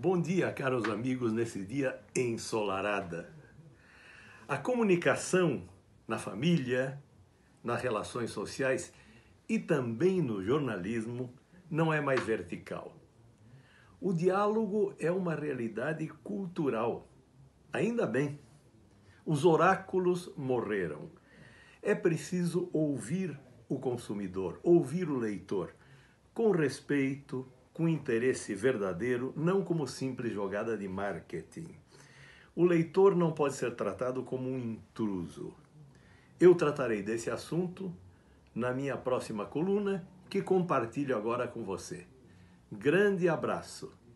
Bom dia, caros amigos, nesse dia ensolarada. A comunicação na família, nas relações sociais e também no jornalismo não é mais vertical. O diálogo é uma realidade cultural. Ainda bem. Os oráculos morreram. É preciso ouvir o consumidor, ouvir o leitor, com respeito, com interesse verdadeiro, não como simples jogada de marketing. O leitor não pode ser tratado como um intruso. Eu tratarei desse assunto na minha próxima coluna, que compartilho agora com você. Grande abraço!